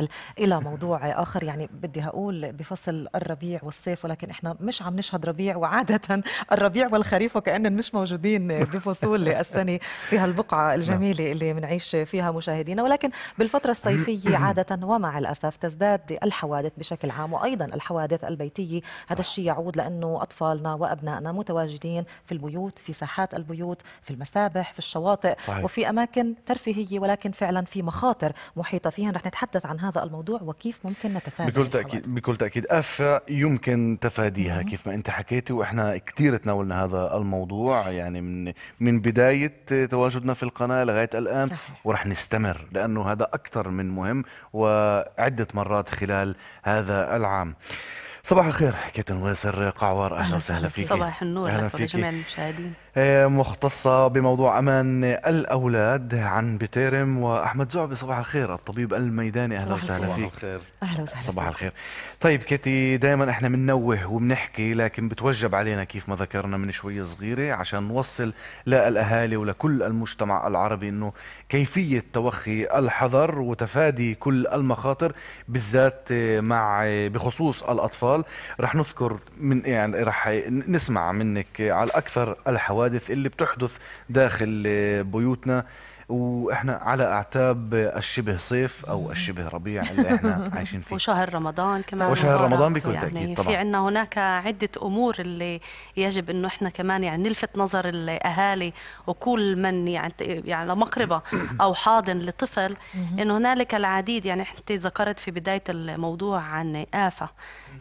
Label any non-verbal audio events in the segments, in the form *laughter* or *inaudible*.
ننتقل الى موضوع اخر يعني بدي هقول بفصل الربيع والصيف ولكن احنا مش عم نشهد ربيع وعاده الربيع والخريف وكاننا مش موجودين بفصول السنه في هالبقعه نعم. الجميله اللي بنعيش فيها مشاهدينا ولكن بالفتره الصيفيه *clears throat* عاده ومع الاسف تزداد الحوادث بشكل عام وايضا الحوادث البيتيه هذا الشيء يعود لانه اطفالنا وابنائنا متواجدين في البيوت في ساحات البيوت في المسابح في الشواطئ صحيح. وفي اماكن ترفيهيه ولكن فعلا في مخاطر محيطه فيها رح نتحدث عنها هذا الموضوع وكيف ممكن نتفادى بكل تاكيد الحوادث. بكل تاكيد اف يمكن تفاديها مم. كيف ما انت حكيتي واحنا كثير تناولنا هذا الموضوع يعني من من بدايه تواجدنا في القناه لغايه الان صحيح. نستمر لانه هذا اكثر من مهم وعده مرات خلال هذا العام صباح الخير كابتن واسر قعوار اهلا وسهلا فيك صباح النور اهلا فيك جميع المشاهدين آه، مختصة بموضوع أمان الأولاد عن بتيرم وأحمد زعبي صباح الخير الطبيب الميداني أهلا وسهلا فيك الخير. أهلا وسهلا صباح الخير طيب كتي دائما إحنا بننوه وبنحكي لكن بتوجب علينا كيف ما ذكرنا من شوية صغيرة عشان نوصل للأهالي ولكل المجتمع العربي أنه كيفية توخي الحذر وتفادي كل المخاطر بالذات آه، مع آه، بخصوص الأطفال رح نذكر من يعني رح نسمع منك على أكثر الحوادث الحوادث اللي بتحدث داخل آه، بيوتنا واحنا على اعتاب الشبه صيف او الشبه ربيع *laughs* اللي احنا عايشين فيه وشهر رمضان كمان وشهر رمضان بكل يعني تاكيد طبعا في عندنا هناك عده امور اللي يجب انه احنا كمان يعني نلفت نظر الاهالي وكل من يعني يعني مقربه *coughs* او حاضن لطفل انه هنالك العديد يعني انت ذكرت في بدايه الموضوع عن افه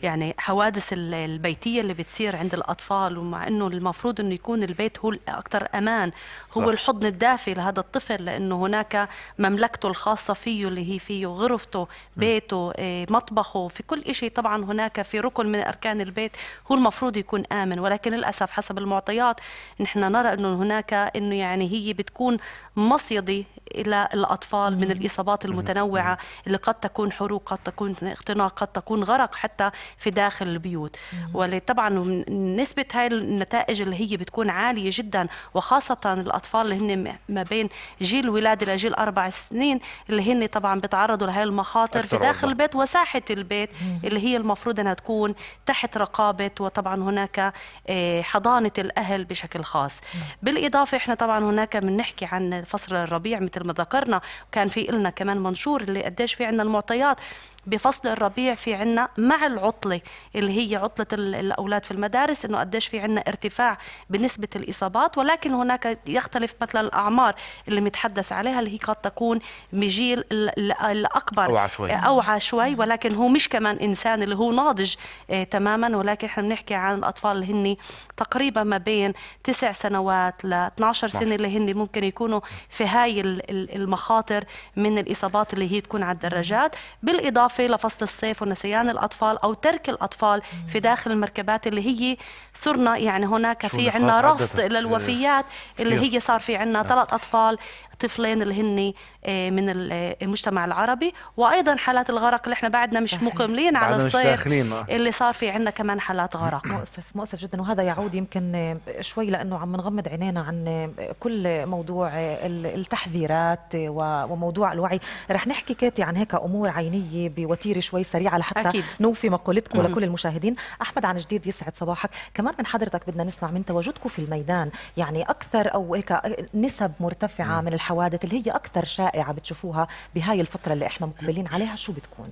يعني حوادث البيتيه اللي بتصير عند الاطفال ومع انه المفروض انه يكون البيت هو الاكثر امان هو صح. الحضن الدافي لهذا الطفل لانه هناك مملكته الخاصه فيه اللي هي فيه غرفته بيته إيه، مطبخه في كل شيء طبعا هناك في ركن من اركان البيت هو المفروض يكون امن ولكن للاسف حسب المعطيات نحن نرى انه هناك انه يعني هي بتكون مصيدي الى الاطفال من الاصابات المتنوعه اللي قد تكون حروق قد تكون اختناق قد تكون غرق حتى في داخل البيوت وطبعا نسبة هاي النتائج اللي هي بتكون عالية جدا وخاصة الأطفال اللي هن ما بين جيل ولادة لجيل أربع سنين اللي هن طبعا بتعرضوا لهي المخاطر في داخل البيت وساحة البيت اللي هي المفروض أنها تكون تحت رقابة وطبعا هناك آه، حضانة الأهل بشكل خاص بالإضافة إحنا طبعا هناك بنحكي عن فصل الربيع مثل ما ذكرنا كان في إلنا كمان منشور اللي قديش في عندنا المعطيات بفصل الربيع في عنا مع العطلة اللي هي عطلة الأولاد في المدارس أنه قديش في عنا ارتفاع بنسبة الإصابات ولكن هناك يختلف مثلا الأعمار اللي متحدث عليها اللي هي قد تكون بجيل الأكبر أوعى شوي أوعى شوي ولكن هو مش كمان إنسان اللي هو ناضج آه، تماما ولكن احنا بنحكي عن الأطفال اللي هن تقريبا ما بين تسع سنوات ل 12 سنة اللي هن ممكن يكونوا في هاي المخاطر من الإصابات اللي هي تكون على الدراجات بالإضافة بالإضافة لفصل الصيف ونسيان الأطفال أو ترك الأطفال في داخل المركبات اللي هي صرنا يعني هناك في عندنا رصد للوفيات اللي هي صار في عندنا نعم. ثلاث أطفال طفلين اللي هن آه، من آه، المجتمع العربي وايضا حالات الغرق اللي احنا بعدنا مش مكملين على الصيف آه. اللي صار في عندنا كمان حالات غرق مؤسف مؤسف جدا وهذا يعود صح. يمكن شوي لانه عم نغمض عينينا عن كل موضوع التحذيرات وموضوع الوعي رح نحكي كاتي عن هيك امور عينيه بوتيره شوي سريعه لحتى أكيد. نوفي مقولتكم لكل المشاهدين احمد عن جديد يسعد صباحك كمان من حضرتك بدنا نسمع من تواجدكم في الميدان يعني اكثر او هيك نسب مرتفعه من الحوادث اللي هي اكثر شائعه بتشوفوها بهاي الفتره اللي احنا مقبلين عليها شو بتكون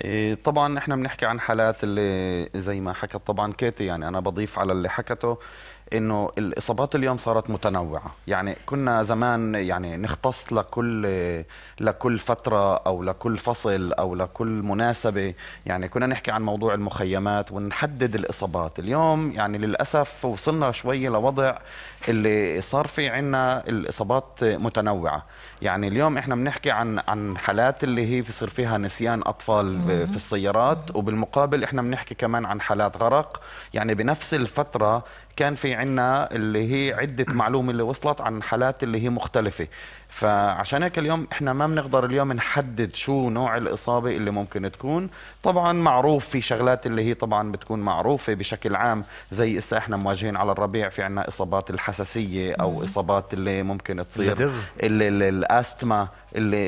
إيه، طبعا احنا بنحكي عن حالات اللي زي ما حكت طبعا كيتي يعني انا بضيف على اللي حكته انه الاصابات اليوم صارت متنوعه يعني كنا زمان يعني نختص لكل لكل فتره او لكل فصل او لكل مناسبه يعني كنا نحكي عن موضوع المخيمات ونحدد الاصابات اليوم يعني للاسف وصلنا شوي لوضع اللي صار في عنا الاصابات متنوعه يعني اليوم احنا بنحكي عن عن حالات اللي هي بصير فيها نسيان اطفال في السيارات وبالمقابل احنا بنحكي كمان عن حالات غرق يعني بنفس الفتره كان في عنا اللي هي عدة معلومة اللي وصلت عن حالات اللي هي مختلفة فعشان هيك اليوم احنا ما بنقدر اليوم نحدد شو نوع الاصابه اللي ممكن تكون طبعا معروف في شغلات اللي هي طبعا بتكون معروفه بشكل عام زي اسا احنا مواجهين على الربيع في عندنا اصابات الحساسيه او اصابات اللي ممكن تصير اللي الاستما اللي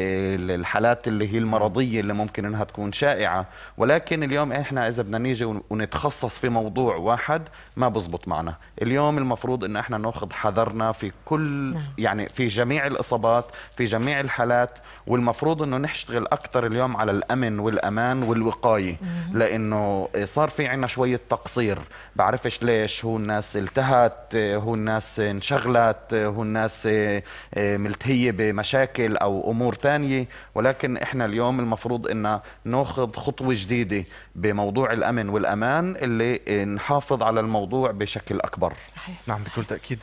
الحالات اللي هي المرضيه اللي ممكن انها تكون شائعه ولكن اليوم احنا اذا بدنا نيجي ونتخصص في موضوع واحد ما بزبط معنا اليوم المفروض ان احنا ناخذ حذرنا في كل نعم. يعني في جميع الاصابات القرارات في جميع الحالات والمفروض انه نشتغل اكثر اليوم على الامن والامان والوقايه لانه صار في عنا شويه تقصير بعرفش ليش هو الناس التهت هو الناس انشغلت هو الناس آه، آه، ملتهيه بمشاكل او امور ثانيه ولكن احنا اليوم المفروض ان ناخذ خطوه جديده بموضوع الامن والامان اللي نحافظ على الموضوع بشكل اكبر صحيح. نعم بكل تاكيد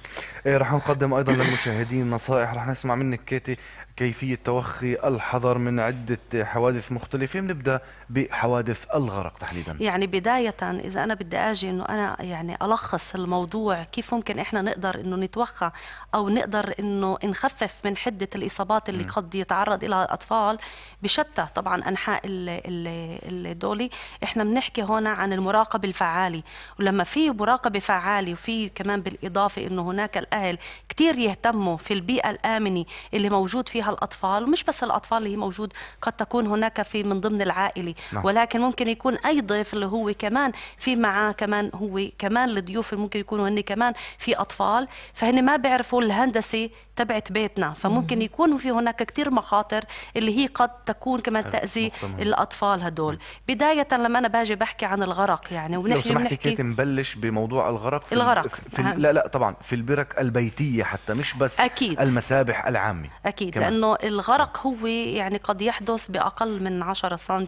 آه، رح نقدم ايضا للمشاهدين نصائح رح نسمع منك hareketi كيفية توخي الحذر من عدة حوادث مختلفة بنبدأ بحوادث الغرق تحديدا يعني بداية إذا أنا بدي أجي أنه أنا يعني ألخص الموضوع كيف ممكن إحنا نقدر أنه نتوخى أو نقدر أنه نخفف من حدة الإصابات اللي م. قد يتعرض لها الأطفال بشتى طبعا أنحاء الدولي إحنا بنحكي هنا عن المراقبة الفعالة ولما في مراقبة فعالة وفي كمان بالإضافة أنه هناك الأهل كتير يهتموا في البيئة الآمنة اللي موجود فيها الأطفال ومش بس الأطفال اللي هي موجود قد تكون هناك في من ضمن العائلة نعم. ولكن ممكن يكون أي ضيف اللي هو كمان في معاه كمان هو كمان الضيوف ممكن يكونوا هن كمان في أطفال فهن ما بيعرفوا الهندسة تبعت بيتنا فممكن يكون في هناك كثير مخاطر اللي هي قد تكون كمان تاذي الاطفال هدول بدايه لما انا باجي بحكي عن الغرق يعني ونحكي لو سمحتي كيف نبلش بموضوع الغرق في الغرق في لا لا طبعا في البرك البيتيه حتى مش بس أكيد. المسابح العامه اكيد كمان. لانه نعم. الغرق هو يعني قد يحدث باقل من 10 سم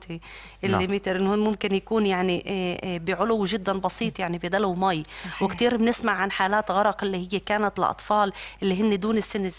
الليمتر نعم. انه ممكن يكون يعني آه، آه، بعلو جدا بسيط يعني بدلو مي وكثير بنسمع عن حالات غرق اللي هي كانت لاطفال اللي هن دون السن من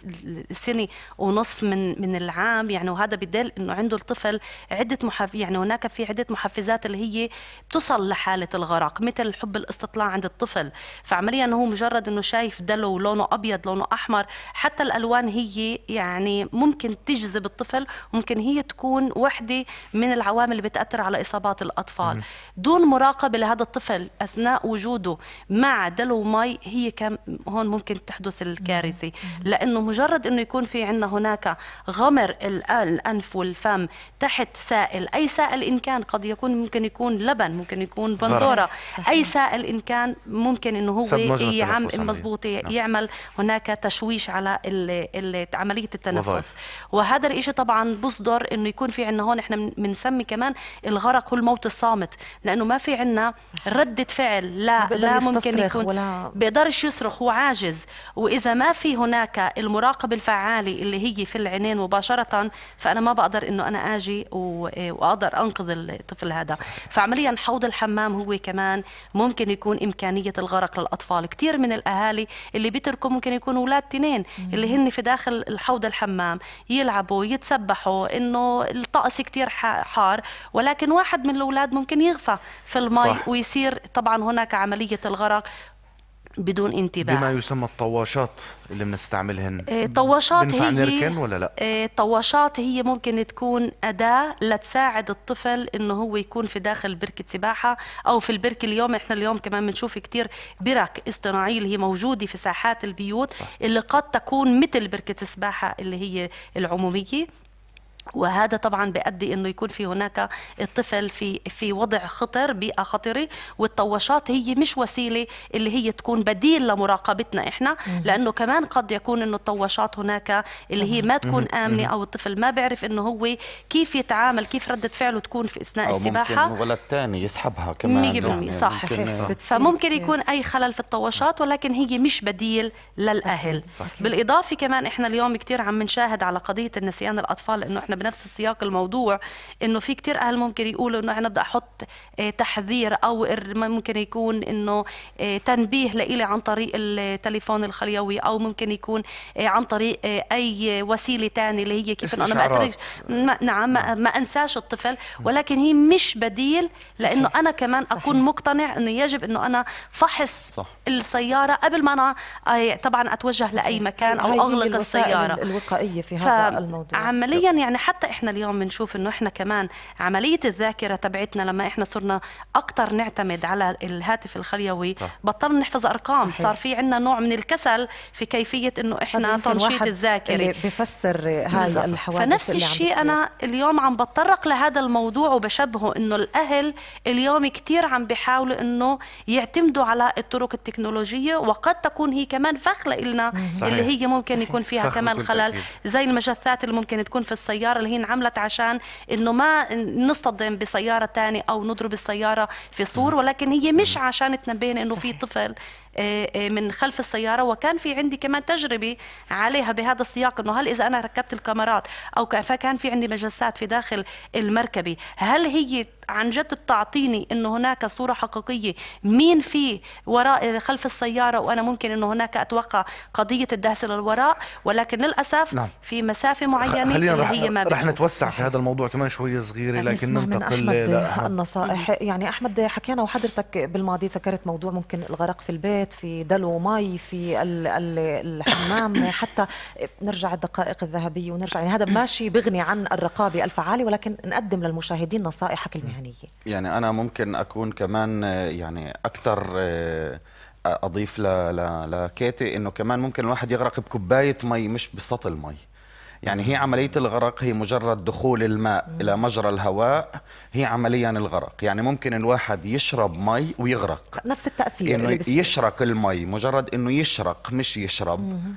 السنه ونصف من من العام يعني وهذا بدل انه عنده الطفل عده محف يعني هناك في عده محفزات اللي هي بتصل لحاله الغرق مثل حب الاستطلاع عند الطفل فعمليا هو مجرد انه شايف دلو لونه ابيض لونه احمر حتى الالوان هي يعني ممكن تجذب الطفل ممكن هي تكون وحده من العوامل اللي بتاثر على اصابات الاطفال دون مراقبه لهذا الطفل اثناء وجوده مع دلو مي هي كم هون ممكن تحدث الكارثه انه مجرد انه يكون في عندنا هناك غمر الانف والفم تحت سائل اي سائل ان كان قد يكون ممكن يكون لبن ممكن يكون بندوره اي سائل ان كان ممكن انه هو يعمل مضبوط نعم. يعمل هناك تشويش على عمليه التنفس وهذا الشيء طبعا بصدر انه يكون في عندنا هون احنا بنسمي كمان الغرق هو الموت الصامت لانه ما في عندنا رده فعل لا لا ممكن يكون ولا... بيقدرش يصرخ هو عاجز واذا ما في هناك المراقبه الفعاله اللي هي في العينين مباشره فانا ما بقدر انه انا اجي واقدر انقذ الطفل هذا فعمليا حوض الحمام هو كمان ممكن يكون امكانيه الغرق للاطفال كثير من الاهالي اللي بيتركوا ممكن يكونوا اولاد تنين اللي هن في داخل الحوض الحمام يلعبوا يتسبحوا انه الطقس كثير حار ولكن واحد من الاولاد ممكن يغفى في المي ويصير طبعا هناك عمليه الغرق بدون انتباه بما يسمى الطواشات اللي بنستعملهن إيه، الطواشات هي نركن ولا لا إيه، الطواشات هي ممكن تكون اداه لتساعد الطفل انه هو يكون في داخل بركه سباحه او في البركه اليوم احنا اليوم كمان بنشوف كثير برك اصطناعيه اللي هي موجوده في ساحات البيوت صح. اللي قد تكون مثل بركه السباحه اللي هي العموميه وهذا طبعا بيؤدي انه يكون في هناك الطفل في في وضع خطر بيئه خطره والطوشات هي مش وسيله اللي هي تكون بديل لمراقبتنا احنا لانه كمان قد يكون انه الطوشات هناك اللي هي ما تكون امنه او الطفل ما بيعرف انه هو كيف يتعامل كيف رده فعله تكون في اثناء أو السباحه ممكن ولد ثاني يسحبها كمان 100% يعني صح آه. فممكن يكون اي خلل في الطوشات ولكن هي مش بديل للاهل بالاضافه كمان احنا اليوم كثير عم نشاهد على قضيه النسيان الاطفال انه احنا بنفس السياق الموضوع انه في كتير اهل ممكن يقولوا انه انا بدي احط آه، تحذير او ممكن يكون انه آه، تنبيه لإلي عن طريق التليفون الخليوي او ممكن يكون آه، عن طريق اي وسيله ثانيه اللي هي كيف انه انا ما نعم ما, ما انساش الطفل ولكن هي مش بديل لانه انا كمان صحيح. اكون مقتنع انه يجب انه انا فحص صح. السياره قبل ما انا طبعا اتوجه لاي إيه. مكان او اغلق السياره الوقائيه في هذا الموضوع عمليا يعني حتى احنا اليوم بنشوف انه احنا كمان عمليه الذاكره تبعتنا لما احنا صرنا اكثر نعتمد على الهاتف الخليوي صح. بطلنا نحفظ ارقام صحيح. صار في عندنا نوع من الكسل في كيفيه انه احنا تنشيط الذاكره بفسر هذا الحوادث فنفس الشيء انا اليوم عم بتطرق لهذا الموضوع وبشبهه انه الاهل اليوم كثير عم بيحاولوا انه يعتمدوا على الطرق التكنولوجيه وقد تكون هي كمان فخ لنا اللي هي ممكن صحيح. يكون فيها كمان خلل زي المجثات اللي ممكن تكون في السياره السياره اللي هي انعملت عشان انه ما نصطدم بسياره ثانيه او نضرب السياره في سور ولكن هي مش عشان تنبهنا انه في طفل آه، آه، من خلف السياره وكان في عندي كمان تجربه عليها بهذا السياق انه هل اذا انا ركبت الكاميرات او فكان في عندي مجسات في داخل المركبه هل هي عن جد بتعطيني انه هناك صوره حقيقيه مين في وراء خلف السياره وانا ممكن انه هناك اتوقع قضيه الدهس للوراء ولكن للاسف نعم. في مسافه معينه خلينا رح هي ما رح نتوسع في هذا الموضوع كمان شويه صغيره لكن ننتقل النصائح يعني احمد حكينا وحضرتك بالماضي ذكرت موضوع ممكن الغرق في البيت البيت في دلو مي في الحمام *coughs* حتى نرجع الدقائق الذهبيه ونرجع يعني هذا ماشي بغني عن الرقابه الفعاله ولكن نقدم للمشاهدين نصائحك المهنيه يعني انا ممكن اكون كمان يعني اكثر آه، اضيف لكاتي انه كمان ممكن الواحد يغرق بكوبايه مي مش بسطل مي يعني هي عملية الغرق هي مجرد دخول الماء إلى مجرى الهواء هي عمليا الغرق يعني ممكن الواحد يشرب مي ويغرق نفس التأثير إنه يشرق المي مجرد إنه يشرق مش يشرب مم.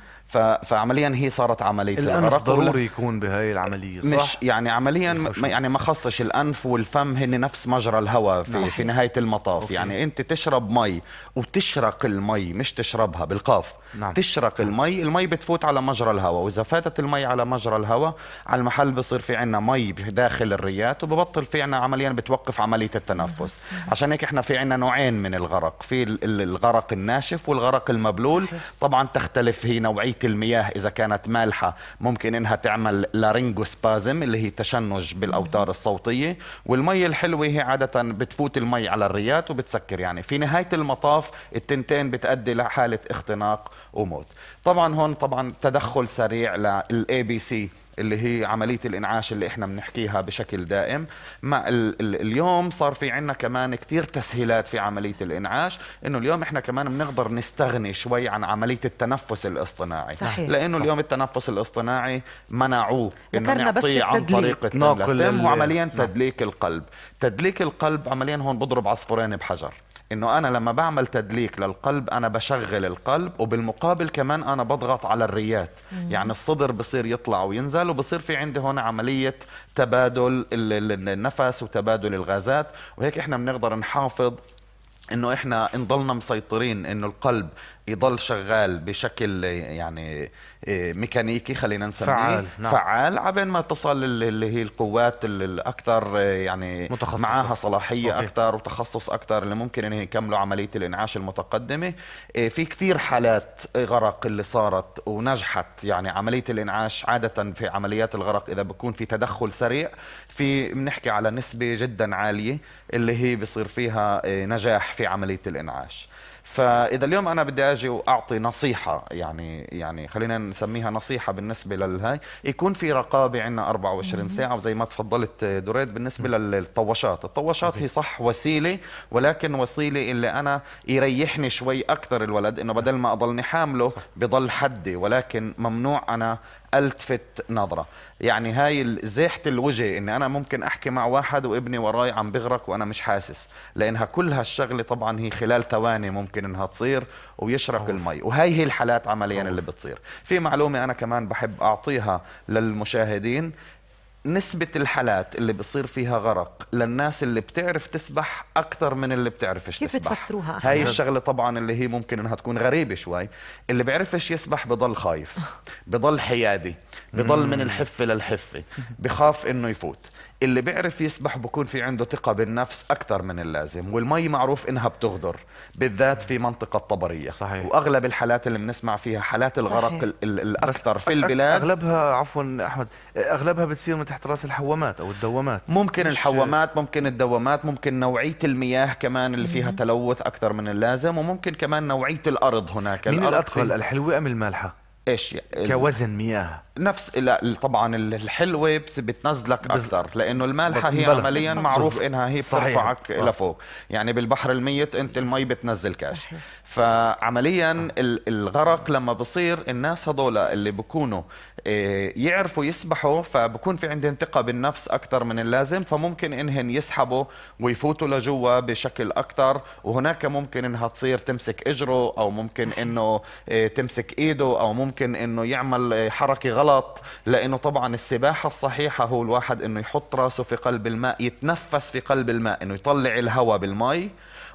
فعمليا هي صارت عمليه الانف ضروري يكون بهي العمليه صح؟ مش يعني عمليا ما يعني ما خصش الانف والفم هن نفس مجرى الهواء في, صحيح. نعم. في نهايه المطاف أوكي. يعني انت تشرب مي وتشرق المي مش تشربها بالقاف نعم. تشرق نعم. المي المي بتفوت على مجرى الهواء واذا فاتت المي على مجرى الهواء على المحل بصير في عنا مي داخل الريات وببطل في عنا عمليا بتوقف عمليه التنفس نعم. عشان هيك احنا في عنا نوعين من الغرق في الغرق الناشف والغرق المبلول صحيح. طبعا تختلف هي نوعيه المياه اذا كانت مالحه ممكن انها تعمل لارينجوسبازم اللي هي تشنج بالاوتار الصوتيه والمي الحلوه هي عاده بتفوت المي على الريات وبتسكر يعني في نهايه المطاف التنتين بتؤدي لحاله اختناق وموت طبعا هون طبعا تدخل سريع للاي بي سي اللي هي عمليه الانعاش اللي احنا بنحكيها بشكل دائم مع ال ال اليوم صار في عندنا كمان كثير تسهيلات في عمليه الانعاش انه اليوم احنا كمان بنقدر نستغني شوي عن عمليه التنفس الاصطناعي صحيح. لانه صح. اليوم التنفس الاصطناعي منعوه انه نعطيه عن طريق التدليك وعمليا نعم. تدليك القلب تدليك القلب عمليا هون بضرب عصفورين بحجر انه انا لما بعمل تدليك للقلب انا بشغل القلب وبالمقابل كمان انا بضغط على الريات مم. يعني الصدر بصير يطلع وينزل وبصير في عندي هون عمليه تبادل النفس وتبادل الغازات وهيك احنا بنقدر نحافظ انه احنا نضلنا مسيطرين انه القلب يضل شغال بشكل يعني آه، ميكانيكي خلينا نسميه فعال نعم. فعال عبين ما تصل اللي هي القوات الاكثر آه، يعني متخصصة. معاها صلاحيه اكثر وتخصص اكثر اللي ممكن ان يكملوا عمليه الانعاش المتقدمه آه، في كثير حالات غرق اللي صارت ونجحت يعني عمليه الانعاش عاده في عمليات الغرق اذا بكون في تدخل سريع في بنحكي على نسبه جدا عاليه اللي هي بصير فيها نجاح في عمليه الانعاش فاذا اليوم انا بدي اجي واعطي نصيحه يعني يعني خلينا نسميها نصيحه بالنسبه للهاي يكون في رقابه عندنا 24 ساعه وزي ما تفضلت دريد بالنسبه للطوشات الطوشات هي صح وسيله ولكن وسيله اللي انا يريحني شوي اكثر الولد انه بدل ما اضلني حامله بضل حدي ولكن ممنوع انا التفت نظره يعني هاي زيحه الوجه ان انا ممكن احكي مع واحد وابني وراي عم بغرق وانا مش حاسس لانها كل هالشغله طبعا هي خلال ثواني ممكن انها تصير ويشرق المي وهي هي الحالات عمليا اللي بتصير في معلومه انا كمان بحب اعطيها للمشاهدين نسبة الحالات اللي بصير فيها غرق للناس اللي بتعرف تسبح أكثر من اللي بتعرفش كيف تسبح كيف بتفسروها هاي الشغلة طبعا اللي هي ممكن إنها تكون غريبة شوي اللي بيعرفش يسبح بضل خايف بضل حيادي بضل من الحفة للحفة بخاف إنه يفوت اللي بيعرف يسبح بكون في عنده ثقة بالنفس أكثر من اللازم والمي معروف إنها بتغدر بالذات في منطقة طبرية صحيح. وأغلب الحالات اللي بنسمع فيها حالات الغرق الأكثر في البلاد أغلبها عفوا أحمد أغلبها بتصير من تحت رأس الحوامات أو الدوامات ممكن الحوامات ممكن الدوامات ممكن نوعية المياه كمان اللي فيها تلوث أكثر من اللازم وممكن كمان نوعية الأرض هناك مين الأرض الحلوة أم المالحة؟ ايش يعني كوزن مياه نفس لا طبعا الحلوه بتنزلك اكثر لانه المالحه هي عمليا معروف انها هي بترفعك آه. لفوق يعني بالبحر الميت انت المي بتنزل كاش صحيح. فعمليا الغرق لما بصير الناس هذول اللي بكونوا آه، يعرفوا يسبحوا فبكون في عندهم ثقه بالنفس اكثر من اللازم فممكن انهم يسحبوا ويفوتوا لجوا بشكل اكثر وهناك ممكن انها تصير تمسك اجره او ممكن انه آه، تمسك ايده او ممكن انه يعمل حركه غلط غلط لانه طبعا السباحه الصحيحه هو الواحد انه يحط راسه في قلب الماء يتنفس في قلب الماء انه يطلع الهواء بالماء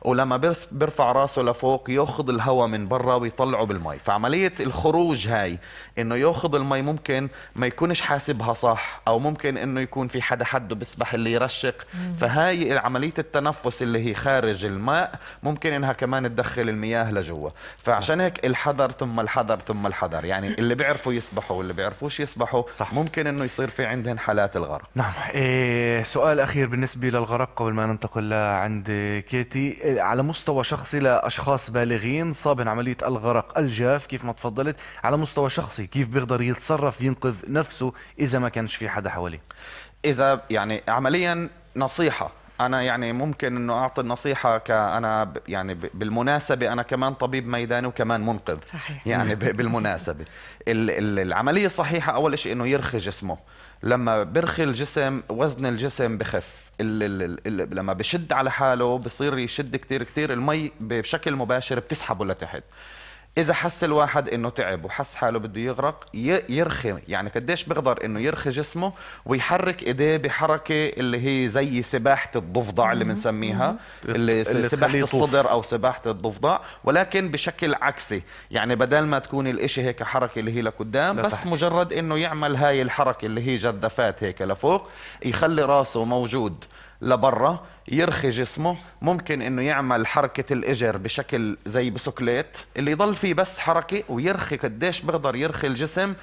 ولما بيرفع راسه لفوق ياخذ الهواء من برا ويطلعه بالمي فعمليه الخروج هاي انه ياخذ المي ممكن ما يكونش حاسبها صح او ممكن انه يكون في حدا حده بيسبح اللي يرشق فهاي عمليه التنفس اللي هي خارج الماء ممكن انها كمان تدخل المياه لجوا فعشان هيك الحذر ثم الحذر ثم الحذر يعني *clears throat* اللي بيعرفوا يسبحوا واللي بيعرفوش يسبحوا صح. ممكن انه يصير في عندهم حالات الغرق نعم إيه سؤال اخير بالنسبه للغرق قبل ما ننتقل لعند كيتي على مستوى شخصي لاشخاص بالغين صابن عمليه الغرق الجاف كيف ما تفضلت على مستوى شخصي كيف بيقدر يتصرف ينقذ نفسه اذا ما كانش في حدا حواليه اذا يعني عمليا نصيحه انا يعني ممكن انه اعطي النصيحه كانا يعني بالمناسبه انا كمان طبيب ميداني وكمان منقذ صحيح. يعني بالمناسبه العمليه الصحيحه اول شيء انه يرخي جسمه لما برخي الجسم وزن الجسم بخف لما بشد على حاله بصير يشد كتير كتير المي بشكل مباشر بتسحبه لتحت اذا حس الواحد انه تعب وحس حاله بده يغرق يرخي يعني قديش بيقدر انه يرخي جسمه ويحرك ايديه بحركه اللي هي زي سباحه الضفدع اللي بنسميها اللي, اللي سباحه الصدر او سباحه الضفدع ولكن بشكل عكسي يعني بدل ما تكون الاشي هيك حركه اللي هي لقدام بس مجرد انه يعمل هاي الحركه اللي هي جدفات هيك لفوق يخلي راسه موجود لبرا يرخي جسمه ممكن انه يعمل حركه الاجر بشكل زي بسكليت اللي يضل فيه بس حركه ويرخي قديش بقدر يرخي الجسم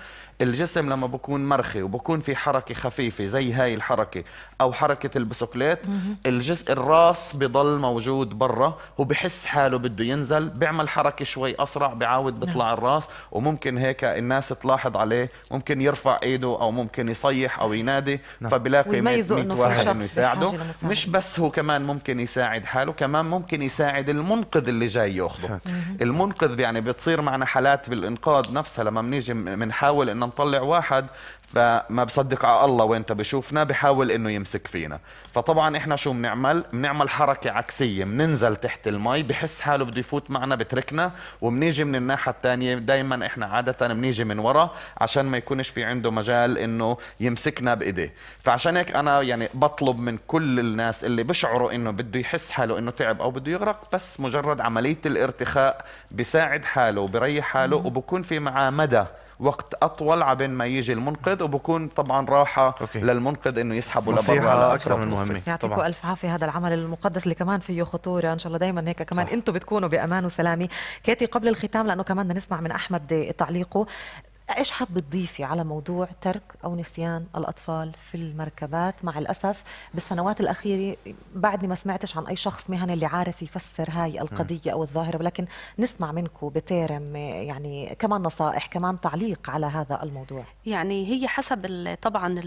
الجسم لما بكون مرخي وبكون في حركه خفيفه زي هاي الحركه او حركه البسكليت الجزء الراس بضل موجود برا وبحس حاله بده ينزل بيعمل حركه شوي اسرع بعاود نعم. بيطلع الراس وممكن هيك الناس تلاحظ عليه ممكن يرفع ايده او ممكن يصيح او ينادي نعم. فبلاقي 100 واحد انه يساعده مش بس هو كمان ممكن يساعد حاله كمان ممكن يساعد المنقذ اللي جاي ياخذه المنقذ يعني بتصير معنا حالات بالانقاذ نفسها لما بنيجي بنحاول ان نطلع واحد فما بصدق على الله وين بشوفنا بحاول انه يمسك فينا فطبعا احنا شو بنعمل بنعمل حركه عكسيه بننزل تحت المي بحس حاله بده يفوت معنا بتركنا وبنيجي من الناحيه الثانيه دائما احنا عاده بنيجي من ورا عشان ما يكونش في عنده مجال انه يمسكنا بايديه فعشان هيك انا يعني بطلب من كل الناس اللي بشعروا انه بده يحس حاله انه تعب او بده يغرق بس مجرد عمليه الارتخاء بساعد حاله وبريح حاله وبكون في معاه مدى وقت اطول عبين ما يجي المنقذ وبكون طبعا راحه أوكي. للمنقذ انه يسحبه لبرا اكثر من مهمه يعطيكم الف عافيه هذا العمل المقدس اللي كمان فيه خطوره ان شاء الله دائما هيك كمان انتم بتكونوا بامان وسلامه كاتي قبل الختام لانه كمان بدنا نسمع من احمد تعليقه ايش حاب تضيفي على موضوع ترك او نسيان الاطفال في المركبات مع الاسف بالسنوات الاخيره بعدني ما سمعتش عن اي شخص مهني اللي عارف يفسر هاي القضيه او الظاهره ولكن نسمع منكم بتيرم يعني كمان نصائح كمان تعليق على هذا الموضوع يعني هي حسب طبعا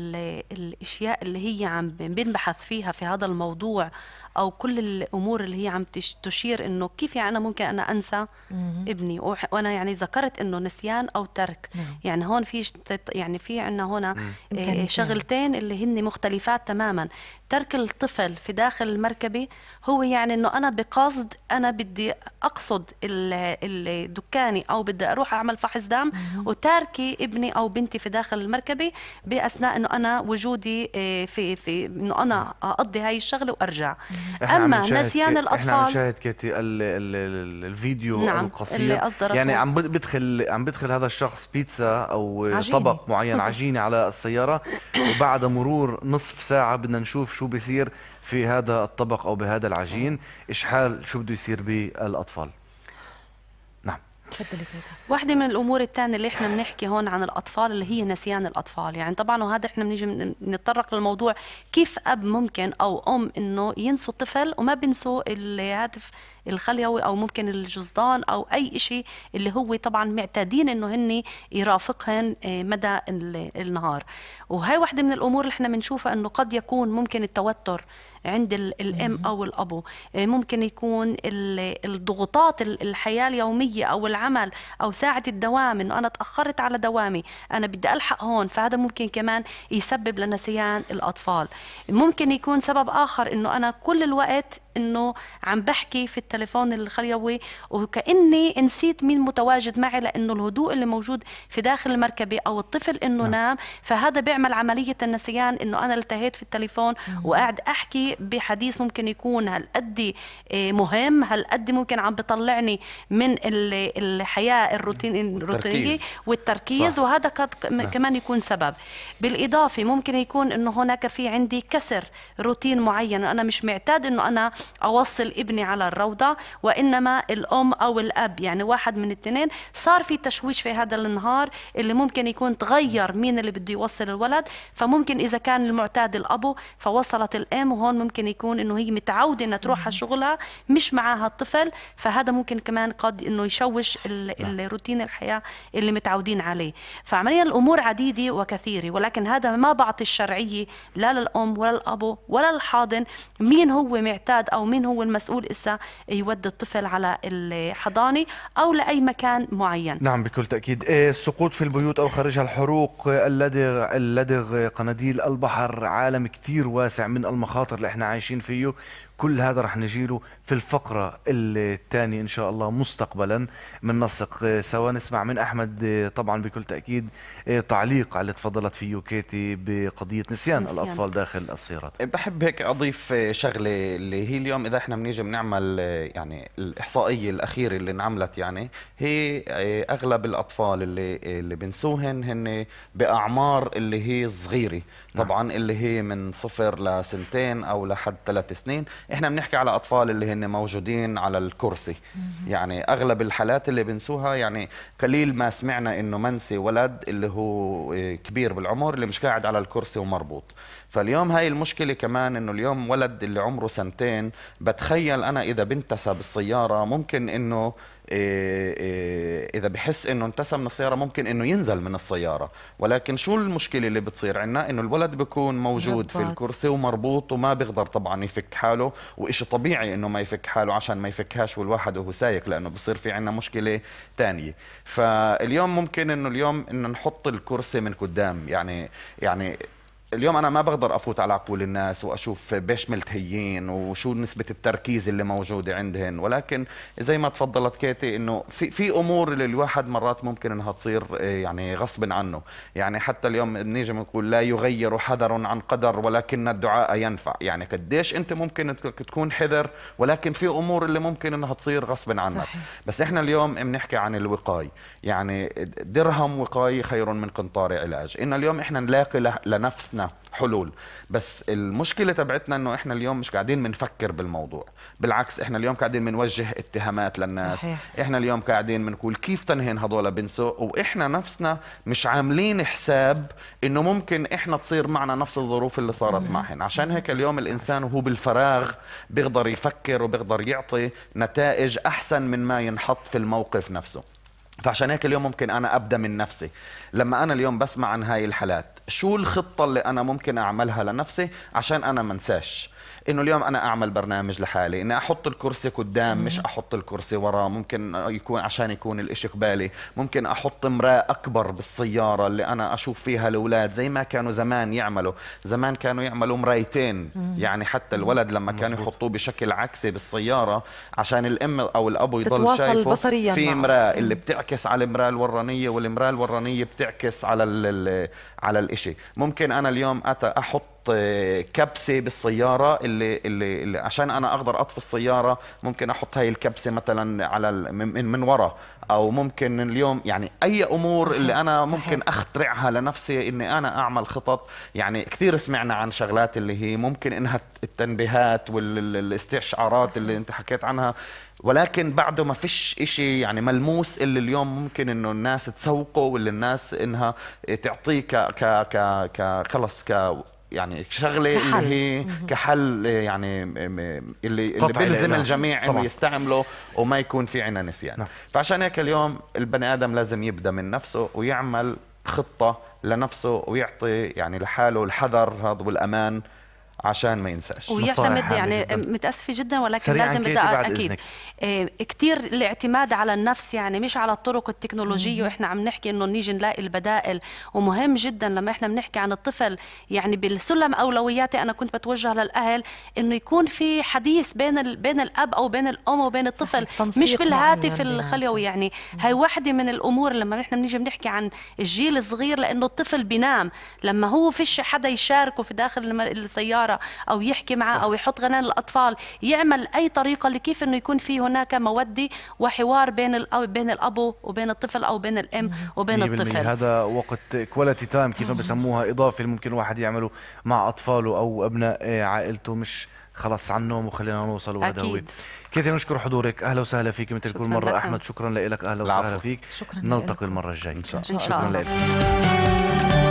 الاشياء اللي هي عم بنبحث فيها في هذا الموضوع او كل الامور اللي هي عم تشير انه كيف يعني انا ممكن انا انسى مم. ابني وانا يعني ذكرت انه نسيان او ترك مم. نعم. يعني هون في يعني في عندنا هنا مم. آه، نعم. شغلتين اللي هن مختلفات تماما ترك الطفل في داخل المركبه هو يعني انه انا بقصد انا بدي اقصد الدكاني او بدي اروح اعمل فحص دم وتاركي ابني او بنتي في داخل المركبه باثناء انه انا وجودي آه، في في انه انا اقضي هاي الشغله وارجع مم. اما نسيان الاطفال احنا عم نشاهد كاتي ال ال ال الفيديو نعم القصير اللي يعني عم بدخل عم بدخل هذا الشخص بيتزا او عجيني. طبق معين *laughs* عجينه على السياره وبعد مرور نصف ساعه بدنا نشوف شو بيصير في هذا الطبق او بهذا العجين اشحال شو بده يصير بالاطفال تفضلي واحدة من الأمور الثانية اللي احنا بنحكي هون عن الأطفال اللي هي نسيان الأطفال يعني طبعا وهذا احنا بنيجي بنتطرق للموضوع كيف أب ممكن أو أم إنه ينسوا طفل وما بينسوا الهاتف الخليوي او ممكن الجزدان او اي شيء اللي هو طبعا معتادين انه هن يرافقهن آه، مدى النهار وهي واحدة من الامور اللي احنا بنشوفها انه قد يكون ممكن التوتر عند الام او الابو آه، ممكن يكون الضغوطات الحياه اليوميه او العمل العمل او ساعه الدوام انه انا تاخرت على دوامي انا بدي الحق هون فهذا ممكن كمان يسبب لنسيان الاطفال ممكن يكون سبب اخر انه انا كل الوقت انه عم بحكي في التليفون الخليوي وكاني نسيت مين متواجد معي لانه الهدوء اللي موجود في داخل المركبه او الطفل انه نعم. نام فهذا بيعمل عمليه النسيان انه انا التهيت في التليفون وقاعد احكي بحديث ممكن يكون هالقد آه، مهم هالقد ممكن عم بطلعني من الحياه الروتين الروتينيه والتركيز صح. وهذا قد نعم. كمان يكون سبب بالاضافه ممكن يكون انه هناك في عندي كسر روتين معين انا مش معتاد انه انا أوصل ابني على الروضة وإنما الأم أو الأب يعني واحد من الاثنين صار في تشويش في هذا النهار اللي ممكن يكون تغير مين اللي بده يوصل الولد فممكن إذا كان المعتاد الأبو فوصلت الأم وهون ممكن يكون إنه هي متعودة إنها تروح على شغلها مش معها الطفل فهذا ممكن كمان قد إنه يشوش نعم. الروتين الحياة اللي متعودين عليه فعمليا الأمور عديدة وكثيرة ولكن هذا ما بعطي الشرعية لا للأم ولا الأبو ولا الحاضن مين هو معتاد او مين هو المسؤول اسا يودي الطفل على الحضانه او لاي مكان معين نعم بكل تاكيد إيه، السقوط في البيوت او خارجها الحروق اللدغ اللدغ قناديل البحر عالم كثير واسع من المخاطر اللي احنا عايشين فيه كل هذا رح نجيله في الفقرة الثانية إن شاء الله مستقبلا من نسق آه، سوا نسمع من أحمد آه، طبعا بكل تأكيد آه، تعليق على اللي تفضلت فيه كيتي بقضية نسيان, نسيان. الأطفال داخل السيارات إيه، بحب هيك أضيف شغلة اللي هي اليوم إذا إحنا بنيجي بنعمل يعني الإحصائية الأخيرة اللي انعملت يعني هي أغلب الأطفال اللي اللي بنسوهن هن بأعمار اللي هي صغيرة نعم. طبعا اللي هي من صفر لسنتين او لحد ثلاث سنين احنا بنحكي على اطفال اللي هن موجودين على الكرسي يعني اغلب الحالات اللي بنسوها يعني قليل ما سمعنا انه منسي ولد اللي هو آه، كبير بالعمر اللي مش قاعد على الكرسي ومربوط فاليوم هاي المشكلة كمان انه اليوم ولد اللي عمره سنتين بتخيل انا اذا بنتسى بالسيارة ممكن انه إيه، إيه، اذا بحس انه انتسى من السياره ممكن انه ينزل من السياره ولكن شو المشكله اللي بتصير عندنا انه الولد بيكون موجود في الكرسي ومربوط وما بيقدر طبعا يفك حاله وإشي طبيعي انه ما يفك حاله عشان ما يفكهاش والواحد وهو سايق لانه بصير في عندنا مشكله ثانيه فاليوم ممكن انه اليوم انه نحط الكرسي من قدام يعني يعني اليوم انا ما بقدر افوت على عقول الناس واشوف بيش ملتهيين وشو نسبه التركيز اللي موجوده عندهن ولكن زي ما تفضلت كيتي انه في في امور اللي الواحد مرات ممكن انها تصير آه، يعني غصب عنه يعني حتى اليوم بنيجي بنقول لا يغير حذر عن قدر ولكن الدعاء ينفع يعني قديش انت ممكن تكون حذر ولكن في امور اللي ممكن انها تصير غصب عنك صحيح. بس احنا اليوم بنحكي عن الوقايه يعني درهم وقايه خير من قنطار علاج ان اليوم احنا نلاقي لنفسنا حلول بس المشكله تبعتنا انه احنا اليوم مش قاعدين بنفكر بالموضوع بالعكس احنا اليوم قاعدين بنوجه اتهامات للناس صحيح. احنا اليوم قاعدين بنقول كيف تنهين هذول بنسوا واحنا نفسنا مش عاملين حساب انه ممكن احنا تصير معنا نفس الظروف اللي صارت معهن عشان هيك اليوم الانسان وهو بالفراغ بيقدر يفكر وبيقدر يعطي نتائج احسن من ما ينحط في الموقف نفسه فعشان هيك اليوم ممكن انا ابدا من نفسي لما انا اليوم بسمع عن هاي الحالات شو الخطة اللي أنا ممكن أعملها لنفسي عشان أنا منساش انه اليوم انا اعمل برنامج لحالي اني احط الكرسي قدام مم. مش احط الكرسي ورا ممكن يكون عشان يكون الاشي قبالي ممكن احط مراه اكبر بالسياره اللي انا اشوف فيها الاولاد زي ما كانوا زمان يعملوا زمان كانوا يعملوا مرايتين مم. يعني حتى الولد لما كانوا يحطوه بشكل عكسي بالسياره عشان الام او الابو يضل شايفه في مراه اللي بتعكس على المراه الورانيه والمراه الورانيه بتعكس على ال على ال شيء ممكن أنا اليوم أحط كبسه بالسياره اللي, اللي اللي عشان انا اقدر اطفي السياره ممكن احط هاي الكبسه مثلا على من, من ورا او ممكن اليوم يعني اي امور صحيح. اللي انا صحيح. ممكن اخترعها لنفسي اني انا اعمل خطط يعني كثير سمعنا عن شغلات اللي هي ممكن انها التنبيهات والاستشعارات اللي انت حكيت عنها ولكن بعده ما فيش إشي يعني ملموس اللي اليوم ممكن انه الناس تسوقه واللي الناس انها تعطيه ك ك ك خلص ك يعني شغله كحل. اللي هي كحل يعني اللي اللي بيلزم الجميع انه يستعمله وما يكون في عنا نسيان نعم. فعشان هيك اليوم البني ادم لازم يبدا من نفسه ويعمل خطه لنفسه ويعطي يعني لحاله الحذر هذا والامان عشان ما ينساش ويعتمد يعني متاسفه جدا ولكن لازم بدي اكيد كثير آه، الاعتماد على النفس يعني مش على الطرق التكنولوجيه واحنا عم نحكي انه نيجي نلاقي البدائل ومهم جدا لما احنا بنحكي عن الطفل يعني بالسلم اولوياتي انا كنت بتوجه للاهل انه يكون في حديث بين بين الاب او بين الام وبين الطفل مش بالهاتف يعني. الخلوي يعني هاي وحده من الامور لما احنا بنيجي بنحكي عن الجيل الصغير لانه الطفل بينام لما هو فيش حدا يشاركه في داخل السياره الإدارة أو يحكي معاه أو يحط غنان الأطفال يعمل أي طريقة لكيف أنه يكون في هناك مودة وحوار بين الأب بين الاب وبين الطفل أو بين الأم وبين الطفل هذا وقت كواليتي تايم كيف بسموها إضافي ممكن الواحد يعمله مع أطفاله أو أبناء عائلته مش خلص عن النوم وخلينا نوصل وهذا هو كثير نشكر حضورك اهلا وسهلا فيك مثل كل مره احمد شكرا لك اهلا وسهلا فيك شكرا نلتقي المره الجايه ان شاء الله شكرا لك